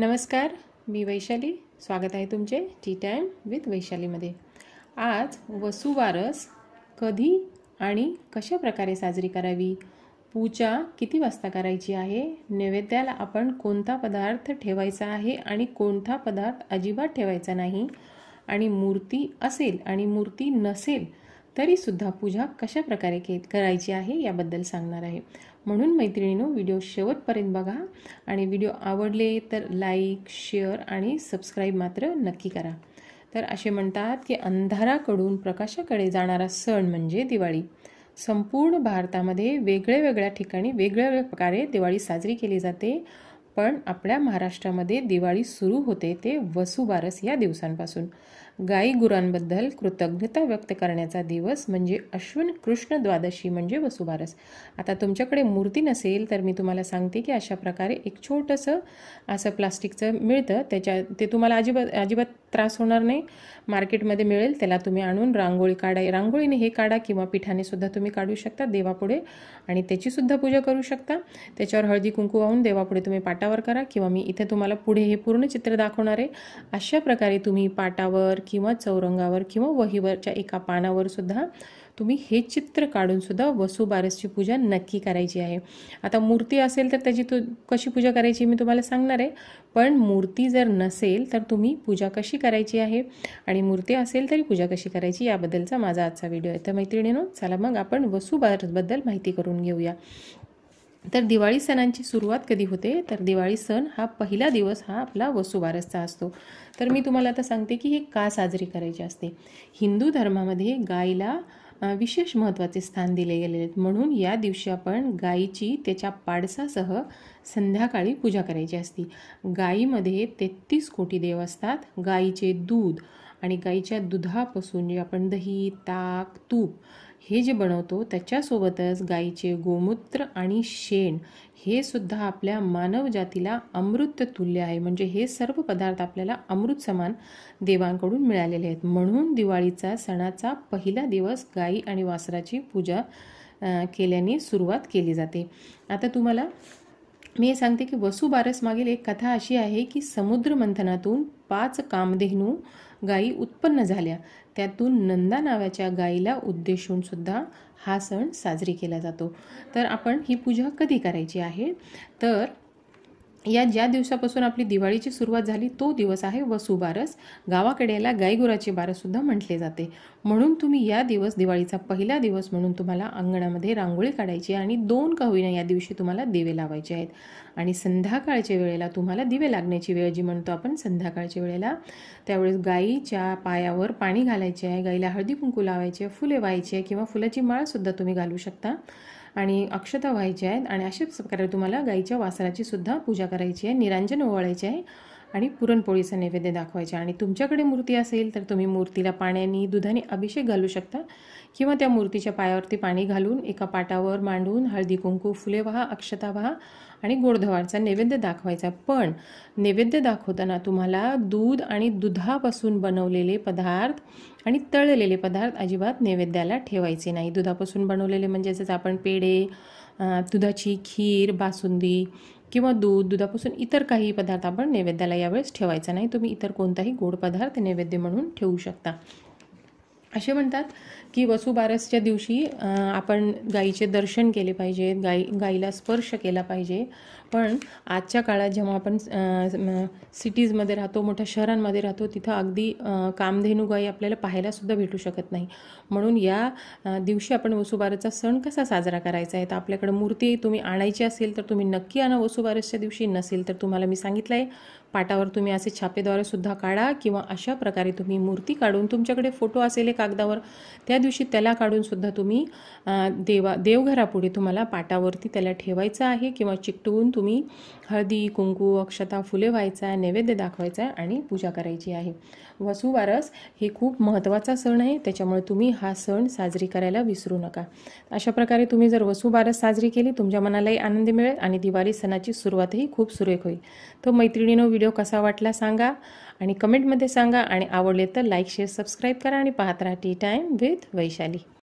नमस्कार मी वैशाली स्वागत आहे तुमचे टी टाईम विथ वैशालीमध्ये आज वसुवारस कधी आणि कशा प्रकारे साजरी करावी पूजा किती वाजता करायची आहे नैवेद्याला आपण कोणता पदार्थ ठेवायचा आहे आणि कोणता पदार्थ अजिबात ठेवायचा नाही आणि मूर्ती असेल आणि मूर्ती नसेल तरीसुद्धा पूजा कशा प्रकारे के करायची आहे याबद्दल सांगणार आहे म्हणून मैत्रिणीनो व्हिडिओ शेवटपर्यंत बघा आणि व्हिडिओ आवडले तर लाईक शेअर आणि सबस्क्राईब मात्र नक्की करा तर असे म्हणतात की अंधाराकडून प्रकाशाकडे जाणारा सण म्हणजे दिवाळी संपूर्ण भारतामध्ये वेगळ्या वेगळ्या ठिकाणी वेगळ्या प्रकारे दिवाळी साजरी केली जाते पण आपल्या महाराष्ट्रामध्ये दिवाळी सुरू होते ते वसुबारस या दिवसांपासून गाई गुरांबद्दल कृतज्ञता व्यक्त करण्याचा दिवस म्हणजे अश्विन कृष्ण द्वादशी म्हणजे वसुबारस आता तुमच्याकडे मूर्ती नसेल तर मी तुम्हाला सांगते की अशा प्रकारे एक छोटंसं असं प्लास्टिकचं मिळतं त्याच्या ते तुम्हाला अजिबात अजिबात त्रास होणार नाही मार्केटमध्ये मिळेल त्याला तुम्ही आणून रांगोळी काढाय रांगोळीने हे काढा किंवा पिठाने सुद्धा तुम्ही काढू शकता देवापुढे आणि त्याचीसुद्धा पूजा करू शकता त्याच्यावर हळदी कुंकू वाहून देवापुढे तुम्ही पाटावर करा किंवा मी इथे तुम्हाला पुढे हे पूर्ण चित्र दाखवणार आहे अशा प्रकारे तुम्ही पाटावर किंवा चौरंगावर किंवा वहीवरच्या एका पानावर सुद्धा तुम्ही हे चित्र काढूनसुद्धा वसुबारसची पूजा नक्की करायची आहे आता मूर्ती असेल तर त्याची तू कशी पूजा करायची मी तुम्हाला सांगणार आहे पण मूर्ती जर नसेल तर तुम्ही पूजा कशी करायची आहे आणि मूर्ती असेल तरी पूजा कशी करायची याबद्दलचा माझा आजचा व्हिडिओ आहे तर मैत्रिणीनो चला मग आपण वसुबारसबद्दल माहिती करून घेऊया तर दिवाळी सणांची सुरुवात कधी होते तर दिवाळी सण हा पहिला दिवस हा आपला वसुबारसचा असतो तर मी तुम्हाला आता सांगते की हे का साजरी करायचे असते हिंदू धर्मामध्ये गायीला विशेष महत्त्वाचे स्थान दिले गेलेले आहेत म्हणून या दिवशी आपण गायीची त्याच्या पाडसासह संध्याकाळी पूजा करायची असते गायीमध्ये तेहतीस कोटी देव असतात गायीचे दूध आणि गाईच्या दुधापासून जे आपण दही ताक तूप हे जे बनवतो त्याच्यासोबतच गाईचे गोमूत्र आणि शेण हे सुद्धा आपल्या मानवजातीला अमृत तुल्य आहे म्हणजे हे सर्व पदार्थ आपल्याला अमृत समान देवांकडून मिळालेले आहेत म्हणून दिवाळीचा सणाचा पहिला दिवस गाई आणि वासराची पूजा केल्याने सुरुवात केली जाते आता तुम्हाला मी हे सांगते की वसुबारस मागील एक कथा अशी आहे की समुद्र मंथनातून पाच कामधेनू गायी उत्पन्न झाल्या त्यातून नंदा नावाच्या गायीला उद्देशून सुद्धा हा सण साजरी केला जातो तर आपण ही पूजा कधी करायची आहे तर या ज्या दिवसापासून आपली दिवाळीची सुरुवात झाली तो दिवस आहे वसुबारस गावाकडे याला बारस बारससुद्धा म्हटले जाते म्हणून तुम्ही या दिवस दिवाळीचा पहिला दिवस म्हणून तुम्हाला अंगणामध्ये रांगोळी काढायची आणि दोन कवीनं या दिवशी तुम्हाला दिवे लावायचे आहेत आणि संध्याकाळच्या वेळेला तुम्हाला दिवे लागण्याची वेळ जी म्हणतो आपण संध्याकाळच्या वेळेला त्यावेळेस गाईच्या पायावर पाणी घालायचे आहे गाईला हळदी कुंकू लावायचे फुले आहे किंवा फुलाची माळसुद्धा तुम्ही घालू शकता आणि अक्षता व्हायची आहेत आणि अशाच प्रकारे तुम्हाला गाईच्या वासराची सुद्धा पूजा करायची आहे निरांजन ओवाळायची आहे आणि पुरणपोळीचं नैवेद्य दाखवायचा आणि तुमच्याकडे मूर्ती असेल तर तुम्ही मूर्तीला पाण्याने दुधाने अभिषेक घालू शकता किंवा त्या मूर्तीच्या पायावरती पाणी घालून एका पाटावर मांडून हळदी कुंकू फुले व्हा अक्षता व्हा आणि गोडधवारचा नैवेद्य दाखवायचा पण नैवेद्य दाखवताना तुम्हाला दूध आणि दुधापासून बनवलेले पदार्थ आणि तळलेले पदार्थ अजिबात नैवेद्याला ठेवायचे नाही दुधापासून बनवलेले म्हणजे जसं आपण पेढे दुधाची खीर बासुंदी किंवा दूध दुधापासून इतर काही पदार्थ आपण नैवेद्याला यावेळेस ठेवायचा नाही तुम्ही इतर कोणताही गोड पदार्थ नैवेद्य म्हणून ठेवू शकता असे म्हणतात की वसुबारसच्या दिवशी आपण गायीचे दर्शन केले पाहिजे गाई गाईला स्पर्श केला पाहिजे पण आजच्या काळात जेव्हा आपण सिटीजमध्ये राहतो मोठ्या शहरांमध्ये राहतो तिथं अगदी कामधेनू गाई आपल्याला पाहायलासुद्धा भेटू शकत नाही म्हणून या दिवशी आपण वसुबारसचा सण कसा साजरा करायचा आहे तर आपल्याकडे मूर्ती तुम्ही आणायची असेल तर तुम्ही नक्की आणा वसुबारसच्या दिवशी नसेल तर तुम्हाला मी सांगितलं आहे पाटावर तुम्ही असे छापेद्वारे सुद्धा काढा किंवा अशा प्रकारे तुम्ही मूर्ती काढून तुमच्याकडे फोटो असेल कागदावर त्या दिवशी त्याला काढूनसुद्धा तुम्ही देवा देवघरापुढे तुम्हाला पाटावरती त्याला ठेवायचं आहे किंवा चिकटवून तुम्ही हळदी कुंकू अक्षता फुले व्हायचा नैवेद्य दाखवायचा आहे आणि पूजा करायची आहे वसुवारस हे खूप महत्त्वाचा सण आहे त्याच्यामुळे तुम्ही हा सण साजरी करायला विसरू नका अशा प्रकारे तुम्ही जर वसुबारस साजरी केली तुमच्या मनालाही आनंद मिळेल आणि दिवाळी सणाची सुरुवातही खूप सुरेख होईल तर मैत्रिणीनं व्हिडिओ कसा वाटला सांगा आणि कमेंटमध्ये सांगा आणि आवडले तर लाईक शेअर सबस्क्राईब करा आणि पाहत राहा टी टाईम विथ वैशाली